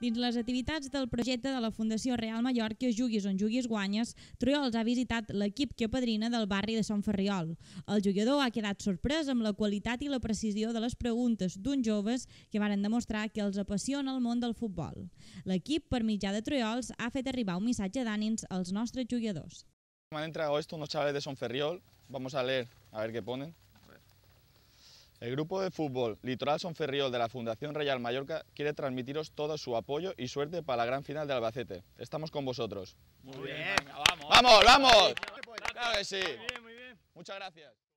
Dins les activitats del projecte de la Fundació Real Mallorca Juguis on juguis guanyes, Truyols ha visitat l'equip que padrina del barri de Sant Ferriol. El jugador ha quedat sorprès amb la qualitat i la precisió de les preguntes d'uns joves que varen demostrar que els apassiona el món del futbol. L'equip, per mitjà de Truyols, ha fet arribar un missatge d'ànims als nostres jugadors. Me han entregado esto unos chavales de Sant Ferriol, vamos a leer a ver qué ponen. El grupo de fútbol Litoral Sonferriol de la Fundación Real Mallorca quiere transmitiros todo su apoyo y suerte para la gran final de Albacete. Estamos con vosotros. Muy bien, vamos. Vamos, vamos. Claro que sí. Muchas gracias.